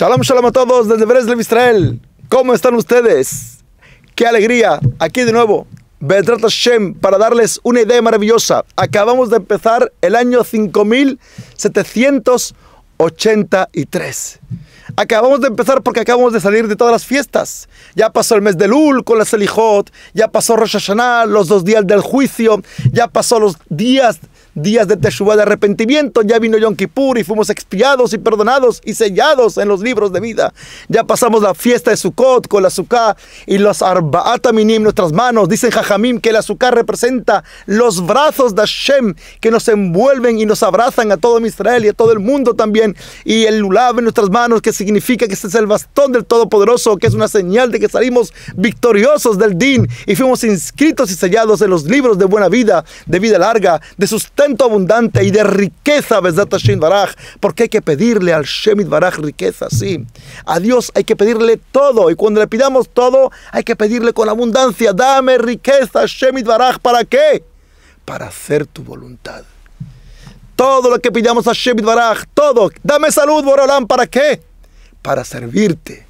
Shalom, shalom a todos desde Breslev, Israel. ¿Cómo están ustedes? ¡Qué alegría! Aquí de nuevo, Bedrat Hashem, para darles una idea maravillosa. Acabamos de empezar el año 5783. Acabamos de empezar porque acabamos de salir de todas las fiestas. Ya pasó el mes de Lul con la Selijot, ya pasó Rosh Hashanah, los dos días del juicio, ya pasó los días días de Teshuvah de arrepentimiento, ya vino Yom Kippur y fuimos expiados y perdonados y sellados en los libros de vida. Ya pasamos la fiesta de Sukkot con la azúcar y los Arbaataminim, nuestras manos. Dicen Jajamim que la azúcar representa los brazos de Hashem que nos envuelven y nos abrazan a todo Israel y a todo el mundo también. Y el Lulav en nuestras manos, que significa que este es el bastón del Todopoderoso, que es una señal de que salimos victoriosos del Din y fuimos inscritos y sellados en los libros de buena vida, de vida larga, de sus abundante y de riqueza, Baraj, porque hay que pedirle al Shemit Baraj riqueza, sí. A Dios hay que pedirle todo y cuando le pidamos todo, hay que pedirle con abundancia, dame riqueza, Shemit Baraj, ¿para qué? Para hacer tu voluntad. Todo lo que pidamos a Shemit Baraj, todo, dame salud, Borolán, ¿para qué? Para servirte,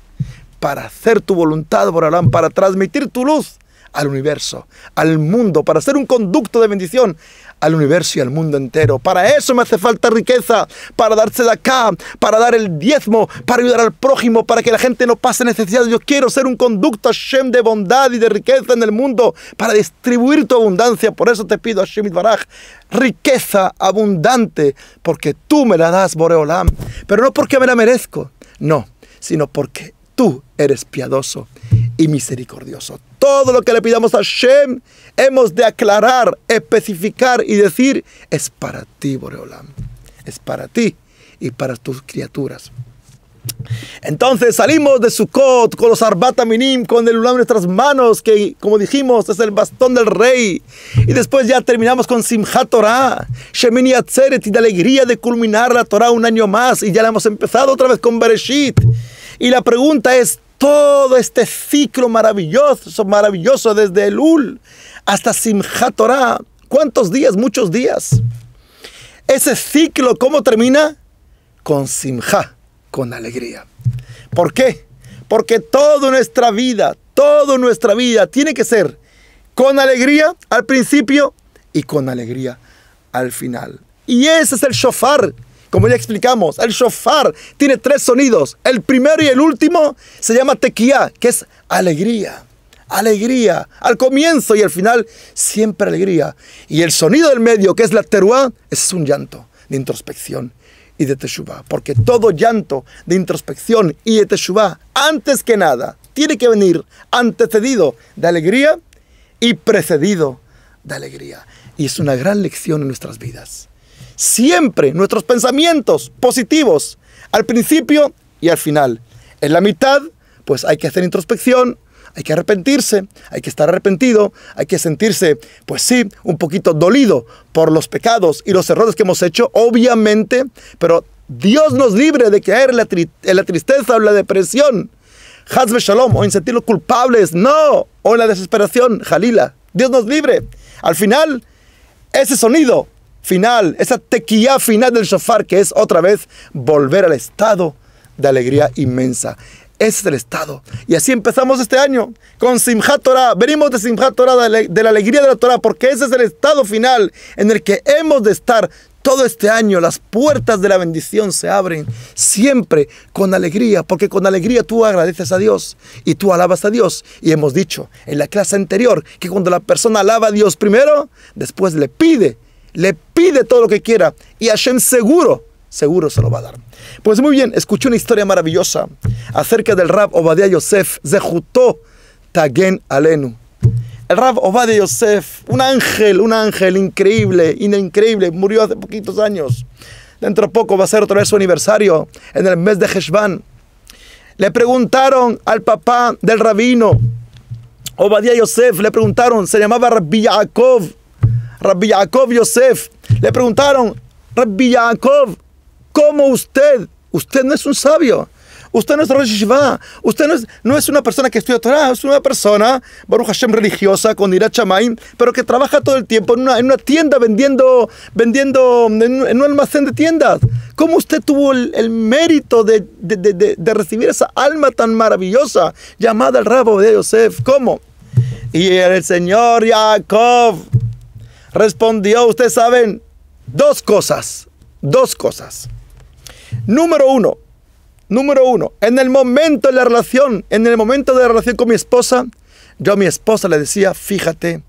para hacer tu voluntad, Borolán, para transmitir tu luz al universo, al mundo, para ser un conducto de bendición al universo y al mundo entero. Para eso me hace falta riqueza, para darse de acá, para dar el diezmo, para ayudar al prójimo, para que la gente no pase necesidad. Yo quiero ser un conducto Hashem de bondad y de riqueza en el mundo, para distribuir tu abundancia. Por eso te pido Hashem Baraj, riqueza abundante, porque tú me la das, Boreolam. Pero no porque me la merezco, no, sino porque tú eres piadoso y misericordioso. Todo lo que le pidamos a Shem. hemos de aclarar, especificar y decir, es para ti, Boreolam. Es para ti y para tus criaturas. Entonces salimos de Sukkot con los Arbataminim, con el Ulam en nuestras manos, que como dijimos es el bastón del rey. Y después ya terminamos con Simchat Torah, Shemini Atzeret y la alegría de culminar la Torah un año más. Y ya la hemos empezado otra vez con Bereshit. Y la pregunta es, todo este ciclo maravilloso, maravilloso desde Ul hasta Simchat Torah. ¿Cuántos días? Muchos días. Ese ciclo, ¿cómo termina? Con Simcha, con alegría. ¿Por qué? Porque toda nuestra vida, toda nuestra vida tiene que ser con alegría al principio y con alegría al final. Y ese es el shofar como ya explicamos, el shofar tiene tres sonidos. El primero y el último se llama tequía, que es alegría. Alegría. Al comienzo y al final, siempre alegría. Y el sonido del medio, que es la teruá, es un llanto de introspección y de teshuva. Porque todo llanto de introspección y de teshuva, antes que nada, tiene que venir antecedido de alegría y precedido de alegría. Y es una gran lección en nuestras vidas siempre nuestros pensamientos positivos al principio y al final. En la mitad, pues hay que hacer introspección, hay que arrepentirse, hay que estar arrepentido, hay que sentirse, pues sí, un poquito dolido por los pecados y los errores que hemos hecho, obviamente, pero Dios nos libre de caer en la, tristeza o la depresión. Hazme Shalom, o en sentirnos culpables, no, o en la desesperación, Jalila. Dios nos libre. Al final, ese sonido final, esa tequilla final del shofar, que es otra vez volver al estado de alegría inmensa. Ese es el estado. Y así empezamos este año con Simchat Torah. Venimos de Simchat Torah, de la alegría de la Torah, porque ese es el estado final en el que hemos de estar todo este año. Las puertas de la bendición se abren siempre con alegría, porque con alegría tú agradeces a Dios y tú alabas a Dios. Y hemos dicho en la clase anterior que cuando la persona alaba a Dios primero, después le pide le pide todo lo que quiera y Hashem seguro, seguro se lo va a dar. Pues muy bien, escuché una historia maravillosa acerca del Rab Obadiah Yosef, Zehutó Tagen Alenu. El Rab Obadiah Yosef, un ángel, un ángel increíble, increíble, murió hace poquitos años. Dentro de poco va a ser otra vez su aniversario, en el mes de Heshvan. Le preguntaron al papá del rabino, Obadiah Yosef, le preguntaron, se llamaba Rabbi Yaakov, Rabbi Yaakov Yosef. Le preguntaron, Rabbi Yaakov, ¿cómo usted? Usted no es un sabio. Usted no es Rosh Usted no es, no es, una persona que estudia Torah. Es una persona, Baruch Hashem, religiosa, con irachamain pero que trabaja todo el tiempo en una, tienda vendiendo, vendiendo en, un almacén de tiendas. ¿Cómo usted tuvo el, mérito de, recibir esa alma tan maravillosa llamada el rabo de Yosef? ¿Cómo? Y el Señor Jacob respondió, ustedes saben, dos cosas, dos cosas. Número uno, número uno, en el momento de la relación, en el momento de la relación con mi esposa, yo a mi esposa le decía, fíjate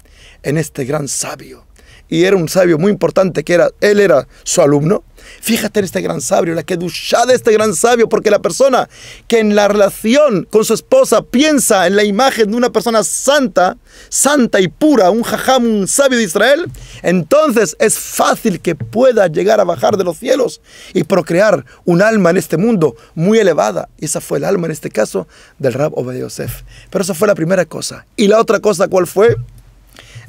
en este gran sabio, y era un sabio muy importante que era, él era su alumno. Fíjate en este gran sabio, la que de este gran sabio, porque la persona que en la relación con su esposa piensa en la imagen de una persona santa, santa y pura, un jajam, un sabio de Israel, entonces es fácil que pueda llegar a bajar de los cielos y procrear un alma en este mundo muy elevada. Y esa fue el alma en este caso del Rab Obed Yosef. Pero esa fue la primera cosa. ¿Y la otra cosa cuál fue?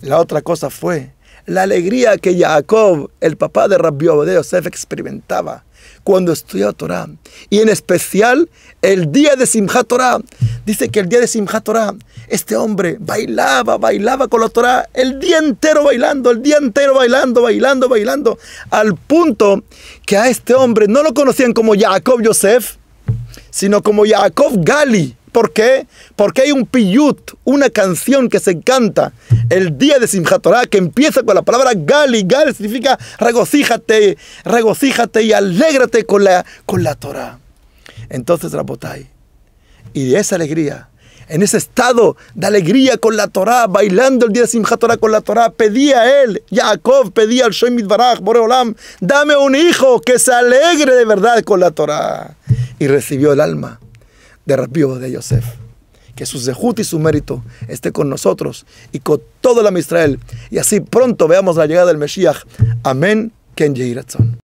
La otra cosa fue la alegría que Jacob, el papá de Rabbi de Yosef, experimentaba cuando estudiaba Torah. Y en especial el día de Simchat Torah. Dice que el día de Simchat Torah, este hombre bailaba, bailaba con la Torah, el día entero bailando, el día entero bailando, bailando, bailando, al punto que a este hombre no lo conocían como Jacob Yosef, sino como Jacob Gali. ¿Por qué? Porque hay un piyut, una canción que se canta el día de Simchat Torah que empieza con la palabra Gali. Gal significa regocíjate, regocíjate y alégrate con la, con la Torah. Entonces, Rabotai, y de esa alegría, en ese estado de alegría con la Torah, bailando el día de Simchat Torah con la Torah, pedía a él, Jacob pedía al Shoemit Baraj, Boreolam, dame un hijo que se alegre de verdad con la Torah. Y recibió el alma de rapío de Yosef. Que su zehut y su mérito esté con nosotros y con toda la Israel. Y así pronto veamos la llegada del Mesías. Amén. Ken